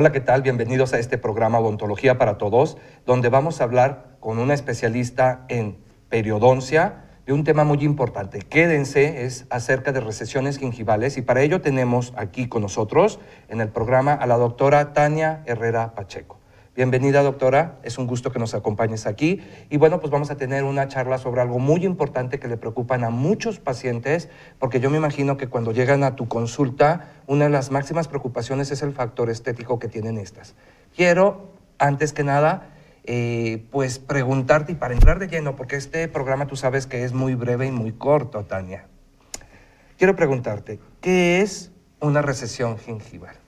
Hola, ¿qué tal? Bienvenidos a este programa Odontología para Todos, donde vamos a hablar con una especialista en periodoncia de un tema muy importante. Quédense, es acerca de recesiones gingivales y para ello tenemos aquí con nosotros en el programa a la doctora Tania Herrera Pacheco. Bienvenida, doctora. Es un gusto que nos acompañes aquí. Y bueno, pues vamos a tener una charla sobre algo muy importante que le preocupan a muchos pacientes, porque yo me imagino que cuando llegan a tu consulta, una de las máximas preocupaciones es el factor estético que tienen estas. Quiero, antes que nada, eh, pues preguntarte, y para entrar de lleno, porque este programa tú sabes que es muy breve y muy corto, Tania. Quiero preguntarte, ¿qué es una recesión gingival?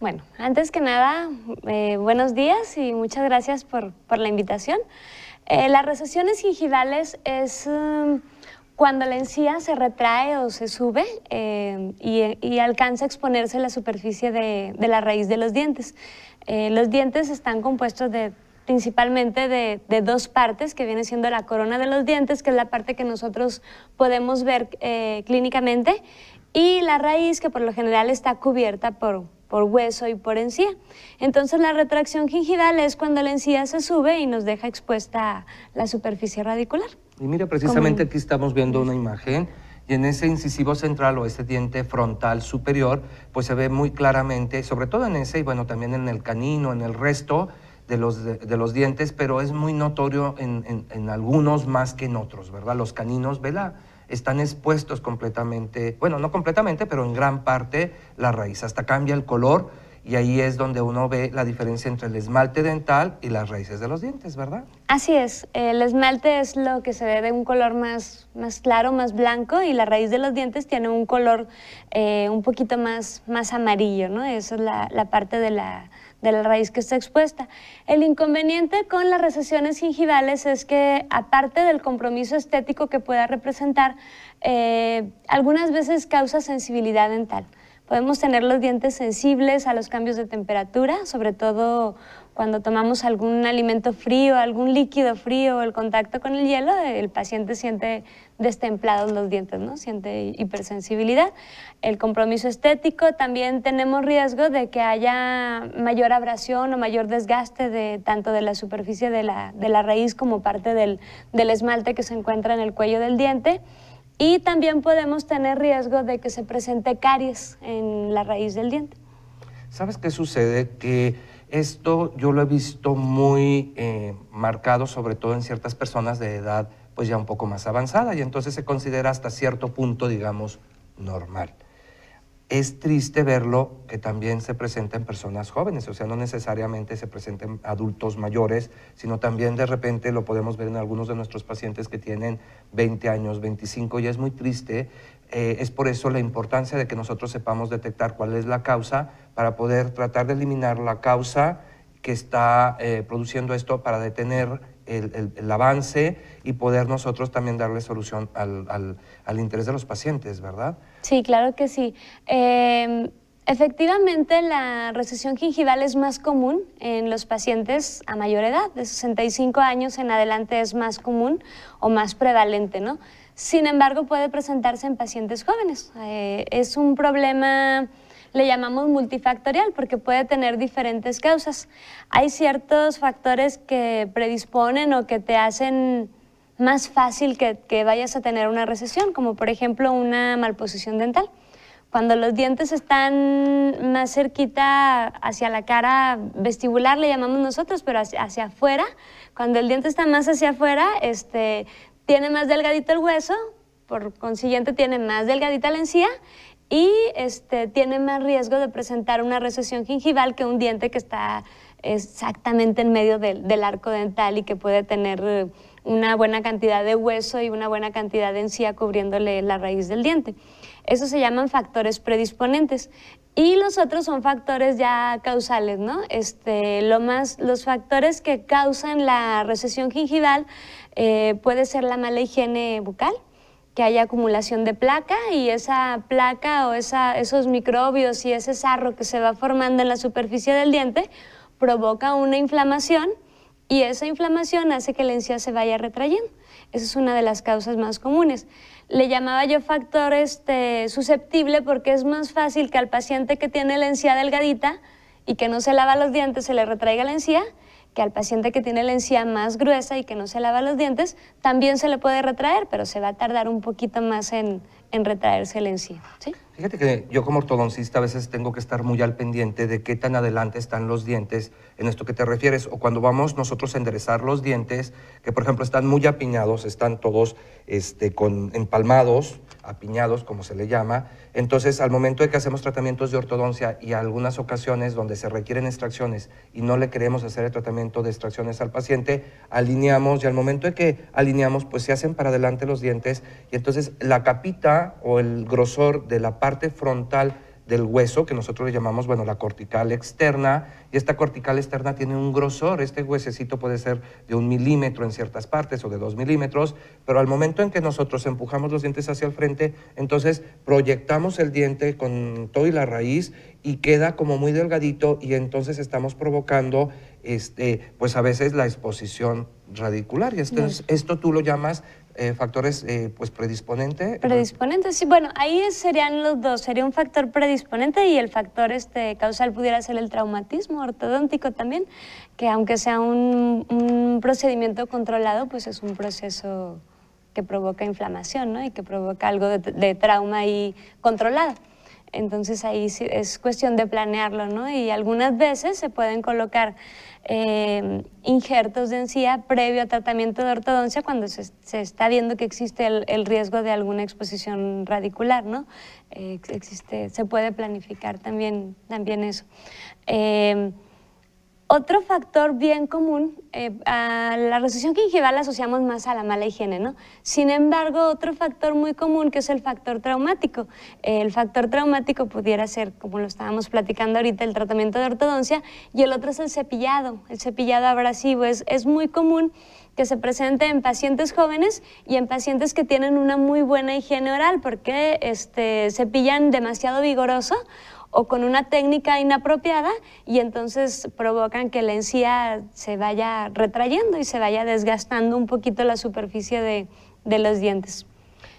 Bueno, antes que nada, eh, buenos días y muchas gracias por, la invitación. Eh, las recesiones gingivales es um, cuando la encía se retrae o se sube eh, y, alcanza a exponerse la superficie de, la raíz de los dientes. los dientes están compuestos de principalmente de, dos partes, que viene siendo la corona de los dientes, que es la parte que nosotros podemos ver clínicamente, y la raíz que por lo general está cubierta por, por hueso y por encía. Entonces la retracción gingival es cuando la encía se sube y nos deja expuesta la superficie radicular. Y mira, precisamente aquí estamos viendo una imagen y en ese incisivo central o ese diente frontal superior, pues se ve muy claramente, sobre todo en ese y bueno, también en el canino, en el resto, de los, dientes, pero es muy notorio en, algunos más que en otros, ¿verdad? Los caninos, ¿verdad?, están expuestos completamente, bueno, no completamente, pero en gran parte la raíz. Hasta cambia el color y ahí es donde uno ve la diferencia entre el esmalte dental y las raíces de los dientes, ¿verdad? Así es, el esmalte es lo que se ve de un color más, más claro, más blanco y la raíz de los dientes tiene un color eh, un poquito más, más amarillo, ¿no? Esa es la parte de la, de la raíz que está expuesta. El inconveniente con las recesiones gingivales es que, aparte del compromiso estético que pueda representar, eh, algunas veces causa sensibilidad dental. Podemos tener los dientes sensibles a los cambios de temperatura, sobre todo cuando tomamos algún alimento frío, algún líquido frío, o el contacto con el hielo, el paciente siente destemplados los dientes, ¿no? Siente hipersensibilidad. El compromiso estético, también tenemos riesgo de que haya mayor abrasión o mayor desgaste de tanto de la superficie de la, raíz como parte del, esmalte que se encuentra en el cuello del diente. Y también podemos tener riesgo de que se presente caries en la raíz del diente. ¿Sabes qué sucede? Que esto yo lo he visto muy eh, marcado, sobre todo en ciertas personas de edad pues ya un poco más avanzada y entonces se considera hasta cierto punto, digamos, normal. Es triste verlo que también se presenta en personas jóvenes, o sea, no necesariamente se presenta en adultos mayores, sino también de repente lo podemos ver en algunos de nuestros pacientes que tienen 20 años, 25, y es muy triste. Eh, es por eso la importancia de que nosotros sepamos detectar cuál es la causa para poder tratar de eliminar la causa que está eh, produciendo esto para detener el, avance y poder nosotros también darle solución al, al, interés de los pacientes, ¿verdad? Sí, claro que sí. Em, efectivamente, la recesión gingival es más común en los pacientes a mayor edad, de 65 años en adelante es más común o más prevalente, ¿no? Sin embargo, puede presentarse en pacientes jóvenes. Eh, es un problema, le llamamos multifactorial, porque puede tener diferentes causas. Hay ciertos factores que predisponen o que te hacen más fácil que, vayas a tener una recesión, como por ejemplo una malposición dental. Cuando los dientes están más cerquita hacia la cara vestibular, le llamamos nosotros, pero hacia, hacia afuera, cuando el diente está más hacia afuera, este, tiene más delgadito el hueso, por consiguiente tiene más delgadita la encía y este, tiene más riesgo de presentar una recesión gingival que un diente que está exactamente en medio del arco dental y que puede tener eh, una buena cantidad de hueso y una buena cantidad de encía cubriéndole la raíz del diente. eso se llaman factores predisponentes. Y los otros son factores ya causales, ¿no? Este, lo los factores que causan la recesión gingival eh, puede ser la mala higiene bucal, que hay acumulación de placa y esa placa o esos microbios y ese sarro que se va formando en la superficie del diente provoca una inflamación y esa inflamación hace que la encía se vaya retrayendo. Esa es una de las causas más comunes. Le llamaba yo factor este, susceptible porque es más fácil que al paciente que tiene la encía delgadita y que no se lava los dientes se le retraiga la encía, que al paciente que tiene la encía más gruesa y que no se lava los dientes también se le puede retraer, pero se va a tardar un poquito más en, en retraerse la encía. ¿sí? Fíjate que yo como ortodoncista a veces tengo que estar muy al pendiente de qué tan adelante están los dientes en esto que te refieres, o cuando vamos nosotros a enderezar los dientes, que por ejemplo están muy apiñados, están todos este, con, empalmados, apiñados como se le llama. Entonces al momento de que hacemos tratamientos de ortodoncia y algunas ocasiones donde se requieren extracciones y no le queremos hacer el tratamiento de extracciones al paciente, alineamos y al momento de que alineamos pues se hacen para adelante los dientes y entonces la capita o el grosor de la parte parte frontal del hueso, que nosotros le llamamos, bueno, la cortical externa, y esta cortical externa tiene un grosor, este huesecito puede ser de un milímetro en ciertas partes o de dos milímetros, pero al momento en que nosotros empujamos los dientes hacia el frente, entonces proyectamos el diente con todo y la raíz y queda como muy delgadito y entonces estamos provocando, este, pues a veces la exposición radicular, y esto, esto tú lo llamas eh, factores eh, pues predisponente. Predisponente, sí, bueno, ahí serían los dos, sería un factor predisponente y el factor este, causal pudiera ser el traumatismo ortodóntico también, que aunque sea un, procedimiento controlado, pues es un proceso que provoca inflamación ¿no? y que provoca algo de, de trauma y controlado. Entonces ahí es cuestión de planearlo, ¿no? Y algunas veces se pueden colocar eh, injertos de encía previo a tratamiento de ortodoncia cuando se, se está viendo que existe el, riesgo de alguna exposición radicular, ¿no? Eh, existe, se puede planificar también, también eso. Eh, otro factor bien común, eh, a la recesión gingival la asociamos más a la mala higiene, ¿no? Sin embargo, otro factor muy común que es el factor traumático. El factor traumático pudiera ser, como lo estábamos platicando ahorita, el tratamiento de ortodoncia y el otro es el cepillado, el cepillado abrasivo. Es, es muy común que se presente en pacientes jóvenes y en pacientes que tienen una muy buena higiene oral porque este, cepillan demasiado vigoroso o con una técnica inapropiada y entonces provocan que la encía se vaya retrayendo y se vaya desgastando un poquito la superficie de, los dientes.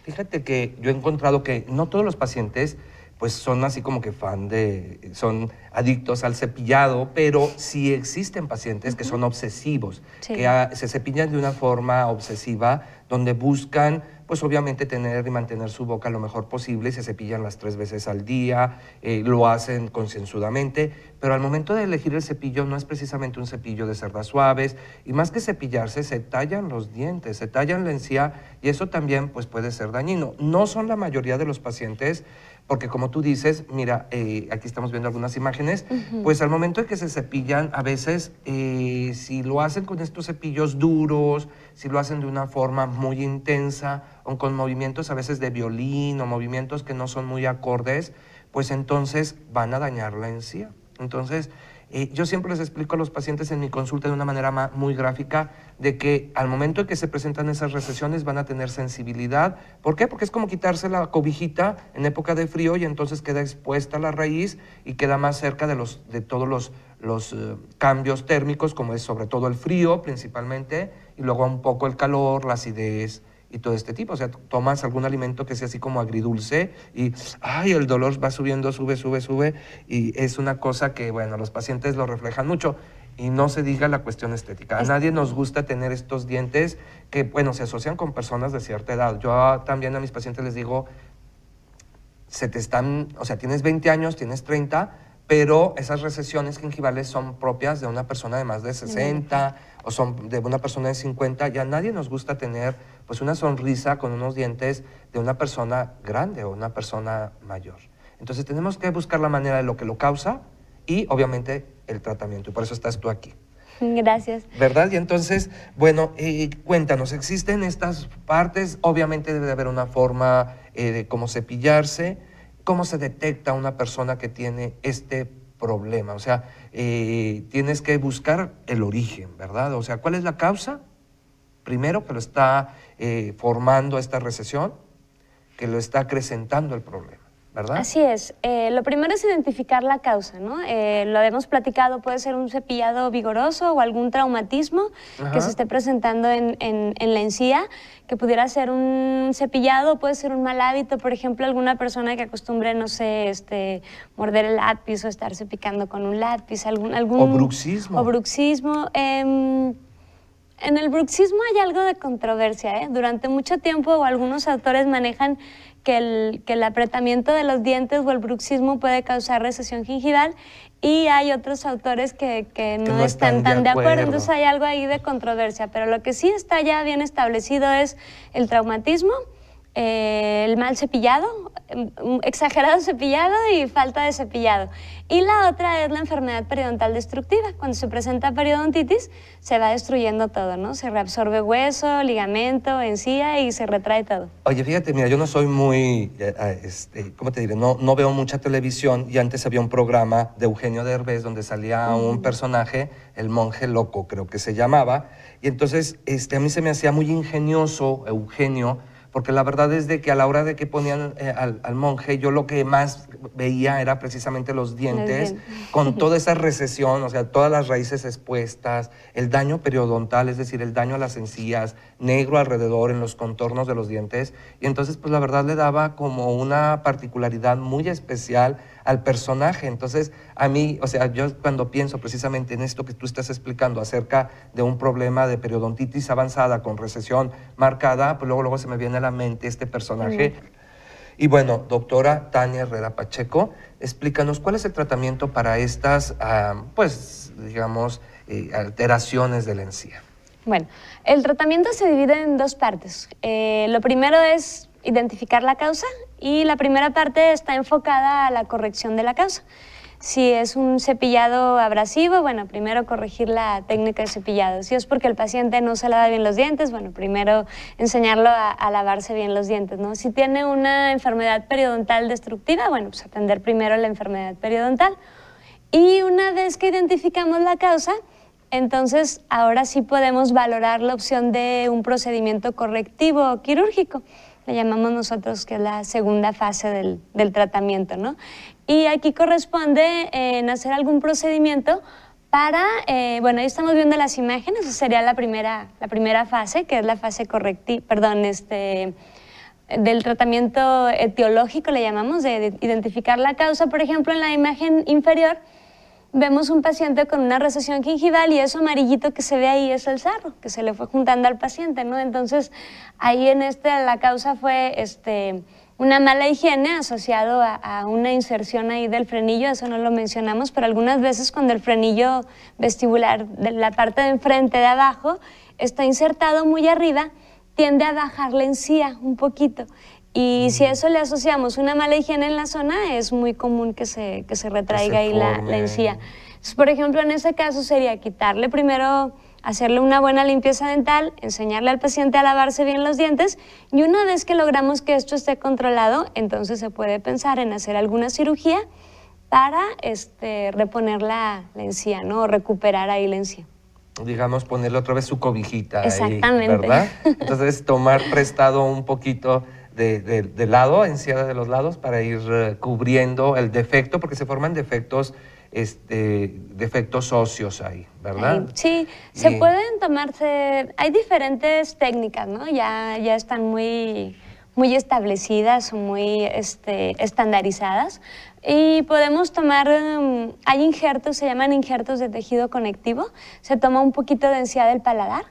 Fíjate que yo he encontrado que no todos los pacientes pues son así como que fan de, son adictos al cepillado, pero sí existen pacientes que son obsesivos, que ah, se cepillan de una forma obsesiva, donde buscan pues obviamente tener y mantener su boca lo mejor posible, se cepillan las tres veces al día, eh, lo hacen concienzudamente, pero al momento de elegir el cepillo no es precisamente un cepillo de cerdas suaves, y más que cepillarse, se tallan los dientes, se tallan la encía, y eso también pues, puede ser dañino. No son la mayoría de los pacientes porque como tú dices, mira, eh, aquí estamos viendo algunas imágenes, pues al momento de que se cepillan, a veces eh, si lo hacen con estos cepillos duros, si lo hacen de una forma muy intensa o con movimientos a veces de violín o movimientos que no son muy acordes, pues entonces van a dañar la encía. Entonces, yo siempre les explico a los pacientes en mi consulta de una manera muy gráfica de que al momento en que se presentan esas recesiones van a tener sensibilidad. ¿Por qué? Porque es como quitarse la cobijita en época de frío y entonces queda expuesta la raíz y queda más cerca de, los, de todos los, eh, cambios térmicos, como es sobre todo el frío principalmente, y luego un poco el calor, las ideas y todo este tipo. O sea, tomas algún alimento que sea así como agridulce y, ay, el dolor va subiendo, sube, sube, sube. Y es una cosa que, bueno, los pacientes lo reflejan mucho. Y no se diga la cuestión estética. A nadie nos gusta tener estos dientes que, bueno, se asocian con personas de cierta edad. Yo también a mis pacientes les digo, se te están, o sea, tienes 20 años, tienes 30, pero esas recesiones gingivales son propias de una persona de más de 60 o son de una persona de 50. Ya nadie nos gusta tener pues una sonrisa con unos dientes de una persona grande o una persona mayor. Entonces tenemos que buscar la manera de lo que lo causa y obviamente el tratamiento. Y por eso estás tú aquí. Gracias. ¿Verdad? Y entonces, bueno, eh, cuéntanos, ¿existen estas partes? Obviamente debe haber una forma eh, de cómo cepillarse. ¿Cómo se detecta una persona que tiene este problema? O sea, eh, tienes que buscar el origen, ¿verdad? O sea, ¿cuál es la causa? primero que lo está eh, formando esta recesión, que lo está acrecentando el problema. ¿verdad? Así es. Eh, lo primero es identificar la causa, ¿no? Eh, lo habíamos platicado, puede ser un cepillado vigoroso o algún traumatismo que se esté presentando en, en, la encía, que pudiera ser un cepillado, puede ser un mal hábito, por ejemplo, alguna persona que acostumbre, no sé, este, morder el lápiz o estarse picando con un lápiz, algún... algún o bruxismo. O bruxismo. Eh, en el bruxismo hay algo de controversia. ¿eh? Durante mucho tiempo algunos autores manejan que el, apretamiento de los dientes o el bruxismo puede causar recesión gingival y hay otros autores que, no, están, tan de acuerdo. Entonces hay algo ahí de controversia. Pero lo que sí está ya bien establecido es el traumatismo eh, el mal cepillado, mm, mm, exagerado cepillado y falta de cepillado. Y la otra es la enfermedad periodontal destructiva. Cuando se presenta periodontitis, se va destruyendo todo, ¿no? Se reabsorbe hueso, ligamento, encía y se retrae todo. Oye, fíjate, mira, yo no soy muy, eh, este, ¿cómo te diré? No, no veo mucha televisión y antes había un programa de Eugenio Derbez donde salía un mm. personaje, el monje loco creo que se llamaba, y entonces este, a mí se me hacía muy ingenioso Eugenio porque la verdad es de que a la hora de que ponían eh, al, al, monje, yo lo que más veía era precisamente los dientes, con toda esa recesión, o sea, todas las raíces expuestas, el daño periodontal, es decir, el daño a las encías, negro alrededor en los contornos de los dientes. Y entonces, pues la verdad le daba como una particularidad muy especial al personaje. Entonces, a mí, o sea, yo cuando pienso precisamente en esto que tú estás explicando acerca de un problema de periodontitis avanzada con recesión marcada, pues luego, luego se me viene a la mente este personaje. Y bueno, doctora Tania Herrera Pacheco, explícanos cuál es el tratamiento para estas, ah, pues, digamos, eh, alteraciones de la encía. Bueno, el tratamiento se divide en dos partes. Eh, lo primero es identificar la causa y la primera parte está enfocada a la corrección de la causa. Si es un cepillado abrasivo, bueno, primero corregir la técnica de cepillado. Si es porque el paciente no se lava bien los dientes, bueno, primero enseñarlo a, lavarse bien los dientes, Si tiene una enfermedad periodontal destructiva, bueno, pues atender primero la enfermedad periodontal. Y una vez que identificamos la causa, entonces ahora sí podemos valorar la opción de un procedimiento correctivo quirúrgico le llamamos nosotros que es la segunda fase del, tratamiento, ¿no? Y aquí corresponde eh, hacer algún procedimiento para, eh, bueno, ahí estamos viendo las imágenes, sería la primera, la primera fase, que es la fase correctiva, perdón, este, del tratamiento etiológico, le llamamos, de identificar la causa. Por ejemplo, en la imagen inferior vemos un paciente con una recesión gingival y eso amarillito que se ve ahí es el sarro, que se le fue juntando al paciente, ¿no? Entonces, ahí en este la causa fue este, una mala higiene asociado a, una inserción ahí del frenillo, eso no lo mencionamos, pero algunas veces cuando el frenillo vestibular de la parte de enfrente de abajo está insertado muy arriba, tiende a bajar la encía un poquito y si a eso le asociamos una mala higiene en la zona, es muy común que se, que se retraiga ahí la, encía. Entonces, por ejemplo, en ese caso sería quitarle primero, hacerle una buena limpieza dental, enseñarle al paciente a lavarse bien los dientes y una vez que logramos que esto esté controlado, entonces se puede pensar en hacer alguna cirugía para este, reponer la, encía, ¿no? O recuperar ahí la encía digamos, ponerle otra vez su cobijita. Exactamente. ¿Verdad? Entonces, tomar prestado un poquito de, de, de lado, de los lados, para ir eh, cubriendo el defecto, porque se forman defectos este, defectos óseos ahí, ¿verdad? Sí, se pueden tomarse, hay diferentes técnicas, ¿no? Ya, ya están muy, muy establecidas, muy este, estandarizadas. Y podemos tomar, em, hay injertos, se llaman injertos de tejido conectivo, se toma un poquito de encía del paladar,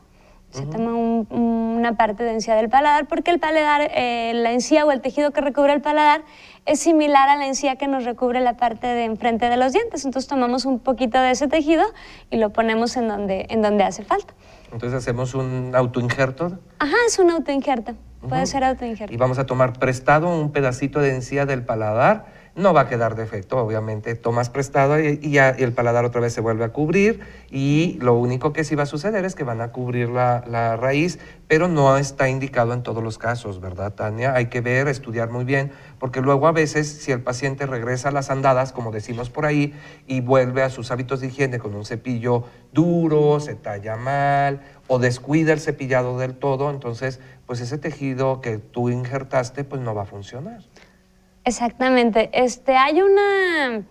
se toma una parte de encía del paladar porque el paladar, eh, la encía o el tejido que recubre el paladar es similar a la encía que nos recubre la parte de enfrente de los dientes. Entonces tomamos un poquito de ese tejido y lo ponemos en donde, hace falta. Entonces hacemos un autoinjerto. Ajá, es un autoinjerto. Puede ser autoinjerto. Y vamos a tomar prestado un pedacito de encía del paladar no va a quedar defecto, obviamente tomas prestado y, el paladar otra vez se vuelve a cubrir y lo único que sí va a suceder es que van a cubrir la, la raíz, pero no está indicado en todos los casos, ¿verdad, Tania? Hay que ver, estudiar muy bien, porque luego a veces si el paciente regresa a las andadas, como decimos por ahí, y vuelve a sus hábitos de higiene con un cepillo duro, se talla mal o descuida el cepillado del todo, entonces pues ese tejido que tú injertaste pues no va a funcionar. Exactamente. Este, hay una,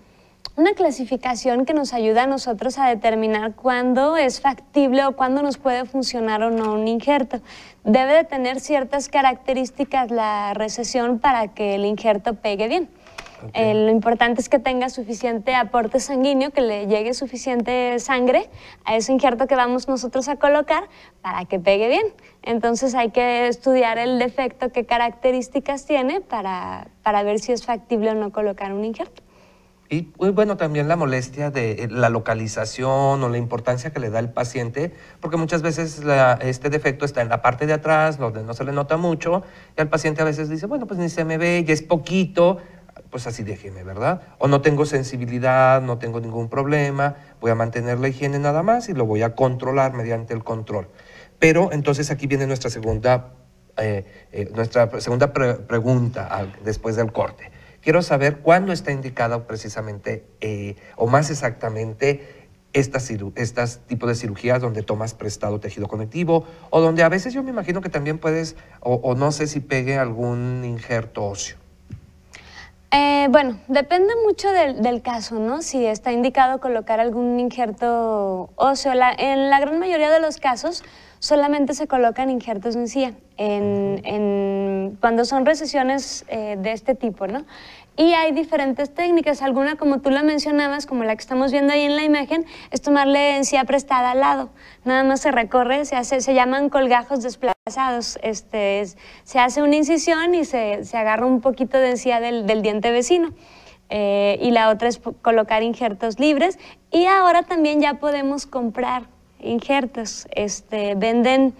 una clasificación que nos ayuda a nosotros a determinar cuándo es factible o cuándo nos puede funcionar o no un injerto. Debe de tener ciertas características la recesión para que el injerto pegue bien. Eh, lo importante es que tenga suficiente aporte sanguíneo, que le llegue suficiente sangre a ese injerto que vamos nosotros a colocar para que pegue bien. Entonces hay que estudiar el defecto, qué características tiene para, para ver si es factible o no colocar un injerto. Y pues, bueno, también la molestia de eh, la localización o la importancia que le da el paciente, porque muchas veces este defecto está en la parte de atrás, donde no se le nota mucho, y al paciente a veces dice, bueno, pues ni se me ve, y es poquito, pues así déjeme, ¿verdad? O no tengo sensibilidad, no tengo ningún problema, voy a mantener la higiene nada más y lo voy a controlar mediante el control. Pero entonces aquí viene nuestra segunda, eh, eh, nuestra segunda pregunta después del corte. Quiero saber cuándo está indicada precisamente eh, o más exactamente estas, tipo de cirugías donde tomas prestado tejido conectivo o donde a veces yo me imagino que también puedes, o, o no sé si pegue algún injerto óseo. Eh, bueno, depende mucho del, caso, ¿no? Si está indicado colocar algún injerto óseo. en la gran mayoría de los casos, solamente se colocan injertos de encía en, cuando son recesiones eh, de este tipo, Y hay diferentes técnicas, alguna como tú la mencionabas, como la que estamos viendo ahí en la imagen, es tomarle encía prestada al lado. Nada más se recorre, se, hace, se llaman colgajos desplazados. Este, se hace una incisión y se, agarra un poquito de encía del, diente vecino. Eh, y la otra es colocar injertos libres. Y ahora también ya podemos comprar injertos. Este, venden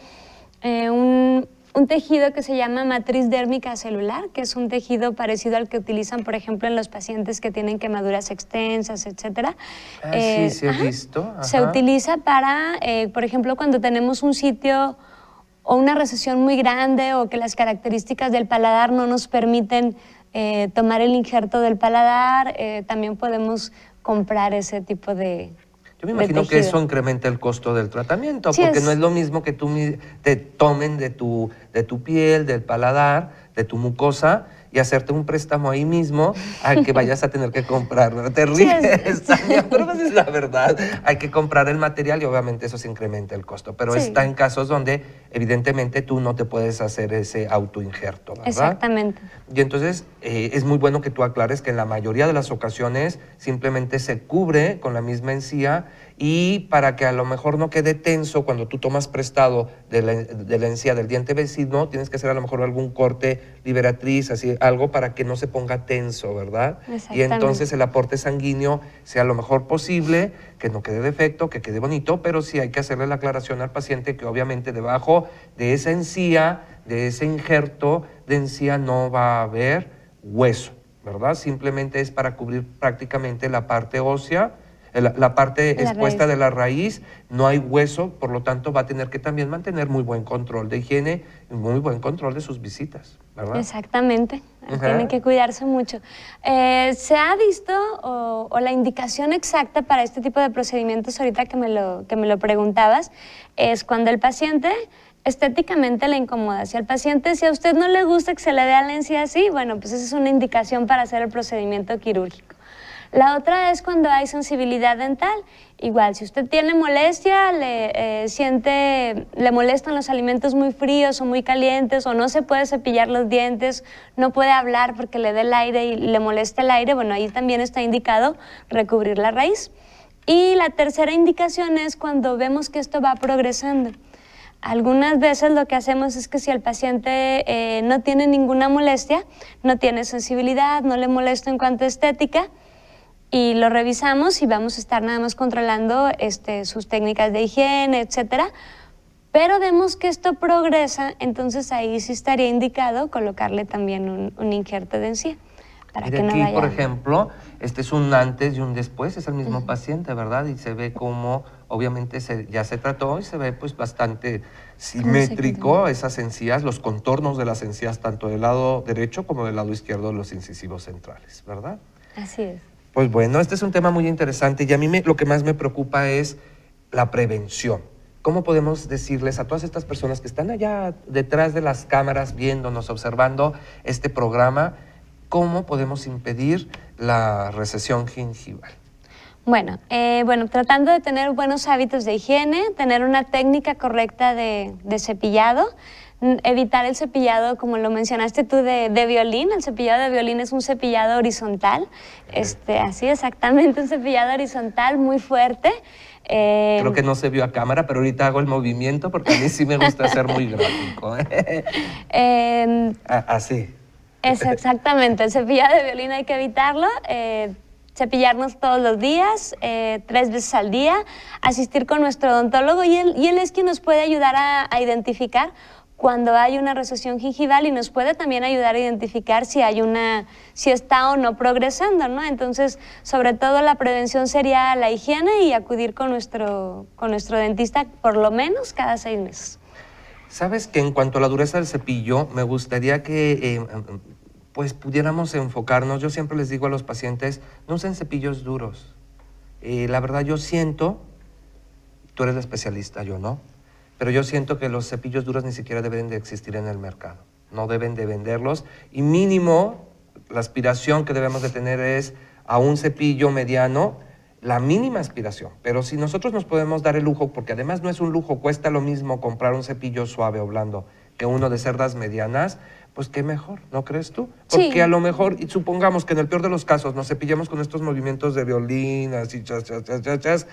eh, un, tejido que se llama matriz dérmica celular, que es un tejido parecido al que utilizan, por ejemplo, en los pacientes que tienen quemaduras extensas, etc. Ah, sí, eh, visto. Se utiliza para, eh, por ejemplo, cuando tenemos un sitio o una recesión muy grande o que las características del paladar no nos permiten tomar el injerto del paladar, también podemos comprar ese tipo de, yo me imagino que eso incrementa el costo del tratamiento, porque no es lo mismo que tú te tomen de tu, de tu piel, del paladar, de tu mucosa, y hacerte un préstamo ahí mismo al que vayas a tener que comprar. Te ríes, sí, pero pues es la verdad. Hay que comprar el material y obviamente eso se incrementa el costo. Pero está en casos donde evidentemente tú no te puedes hacer ese autoinjerto, ¿verdad? Exactamente. Y entonces eh, es muy bueno que tú aclares que en la mayoría de las ocasiones simplemente se cubre con la misma encía y para que a lo mejor no quede tenso cuando tú tomas prestado de la, encía del diente vecino, tienes que hacer a lo mejor algún corte liberatriz, así algo para que no se ponga tenso, ¿verdad? Y entonces el aporte sanguíneo sea lo mejor posible, que no quede defecto, que quede bonito, pero sí hay que hacerle la aclaración al paciente que obviamente debajo de esa encía, de ese injerto de encía no va a haber hueso, ¿verdad? Simplemente es para cubrir prácticamente la parte ósea, eh, la, parte expuesta de la raíz, no hay hueso, por lo tanto va a tener que también mantener muy buen control de higiene y muy buen control de sus visitas, ¿verdad? Exactamente, tienen que cuidarse mucho. Eh, ¿Se ha visto o, o, la indicación exacta para este tipo de procedimientos, ahorita que me lo, que me lo preguntabas, es cuando el paciente estéticamente le incomoda. Si al paciente, si a usted no le gusta que se le dé la así, bueno, pues esa es una indicación para hacer el procedimiento quirúrgico. La otra es cuando hay sensibilidad dental. Igual, si usted tiene molestia, le, eh, siente, le molestan los alimentos muy fríos o muy calientes, o no se puede cepillar los dientes, no puede hablar porque le dé el aire y le molesta el aire, bueno, ahí también está indicado recubrir la raíz. Y la tercera indicación es cuando vemos que esto va progresando. Algunas veces lo que hacemos es que si el paciente eh, no tiene ninguna molestia, no tiene sensibilidad, no le molesta en cuanto a estética, y lo revisamos y vamos a estar nada más controlando este, sus técnicas de higiene, etcétera. Pero vemos que esto progresa, entonces ahí sí estaría indicado colocarle también un, un injerto de encía. Y aquí, por ejemplo, este es un antes y un después, es el mismo paciente, ¿verdad? Y se ve como, obviamente, ya se trató y se ve pues bastante ah, simétrico esas encías, los contornos de las encías, tanto del lado derecho como del lado izquierdo de los incisivos centrales, ¿verdad? Así es. Pues bueno, este es un tema muy interesante y a mí lo que más me preocupa es la prevención. ¿Cómo podemos decirles a todas estas personas que están allá detrás de las cámaras viéndonos, observando este programa, ¿Cómo podemos impedir la recesión gingival? Bueno, eh, bueno, tratando de tener buenos hábitos de higiene, tener una técnica correcta de, cepillado, evitar el cepillado, como lo mencionaste tú, de, violín. El cepillado de violín es un cepillado horizontal, este, así exactamente, un cepillado horizontal muy fuerte. Eh, Creo que no se vio a cámara, pero ahorita hago el movimiento porque a mí sí me gusta ser muy gráfico. ¿eh? Em, así. Es exactamente, el cepillado de violín hay que evitarlo. Eh, cepillarnos todos los días, eh, tres veces al día, asistir con nuestro odontólogo y él, es quien nos puede ayudar a, identificar cuando hay una recesión gingival y nos puede también ayudar a identificar si hay una si está o no progresando, ¿no? Entonces, sobre todo la prevención sería la higiene y acudir con nuestro con nuestro dentista por lo menos cada seis meses. Sabes que en cuanto a la dureza del cepillo, me gustaría que eh, em, em, pues pudiéramos enfocarnos. Yo siempre les digo a los pacientes, no usen cepillos duros. Eh, la verdad, yo siento, tú eres la especialista, yo no, pero yo siento que los cepillos duros ni siquiera deben de existir en el mercado. No deben de venderlos y mínimo la aspiración que debemos de tener es a un cepillo mediano la mínima aspiración. Pero si nosotros nos podemos dar el lujo, porque además no es un lujo, cuesta lo mismo comprar un cepillo suave o blando que uno de cerdas medianas, pues qué mejor, ¿no crees tú? Porque a lo mejor, y supongamos que en el peor de los casos nos cepillamos con estos movimientos de violín, así, chas, chas, chas,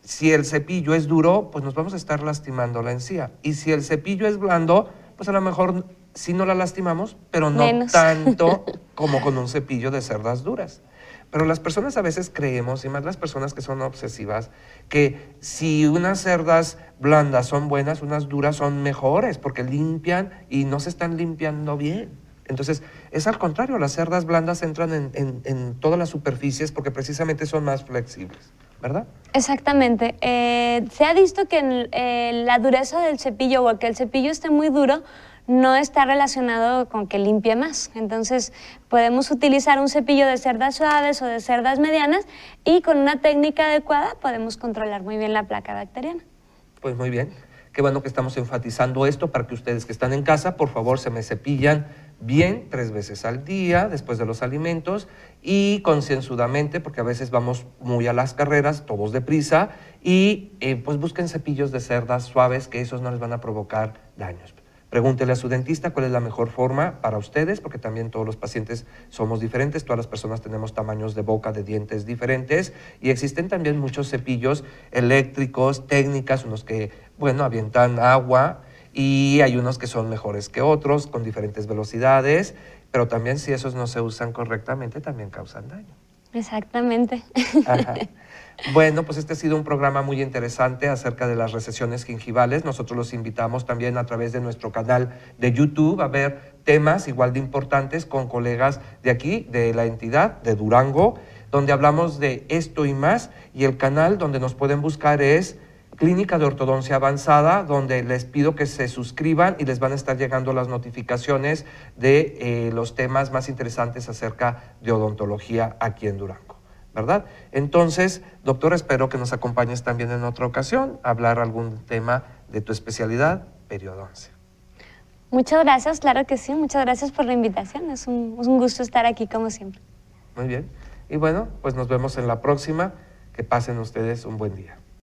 si el cepillo es duro, pues nos vamos a estar lastimando la encía. Y si el cepillo es blando, pues a lo mejor sí no la lastimamos, pero no tanto como con un cepillo de cerdas duras. Pero las personas a veces creemos, y más las personas que son obsesivas, que si unas cerdas blandas son buenas, unas duras son mejores, porque limpian y no se están limpiando bien. Entonces, es al contrario, las cerdas blandas entran en, todas las superficies porque precisamente son más flexibles, ¿verdad? Exactamente. Eh, se ha visto que eh, la dureza del cepillo o que el cepillo esté muy duro no está relacionado con que limpie más. Entonces, podemos utilizar un cepillo de cerdas suaves o de cerdas medianas y con una técnica adecuada podemos controlar muy bien la placa bacteriana. Pues muy bien. Qué bueno que estamos enfatizando esto para que ustedes que están en casa, por favor, se me cepillan bien tres veces al día después de los alimentos y concienzudamente, porque a veces vamos muy a las carreras, todos prisa, y eh, pues busquen cepillos de cerdas suaves que esos no les van a provocar daños. Pregúntele a su dentista cuál es la mejor forma para ustedes, porque también todos los pacientes somos diferentes, todas las personas tenemos tamaños de boca, de dientes diferentes y existen también muchos cepillos eléctricos, técnicas, unos que, bueno, avientan agua y hay unos que son mejores que otros, con diferentes velocidades, pero también si esos no se usan correctamente, también causan daño. Exactamente. Bueno, pues este ha sido un programa muy interesante acerca de las recesiones gingivales. Nosotros los invitamos también a través de nuestro canal de YouTube a ver temas igual de importantes con colegas de aquí, de la entidad, de Durango, donde hablamos de esto y más. Y el canal donde nos pueden buscar es Clínica de Ortodoncia Avanzada, donde les pido que se suscriban y les van a estar llegando las notificaciones de eh, los temas más interesantes acerca de odontología aquí en Durango. ¿verdad? Entonces, doctor, espero que nos acompañes también en otra ocasión a hablar algún tema de tu especialidad, periodo periodoncia. Muchas gracias, claro que sí, muchas gracias por la invitación, es un gusto estar aquí como siempre. Muy bien, y bueno, pues nos vemos en la próxima, que pasen ustedes un buen día.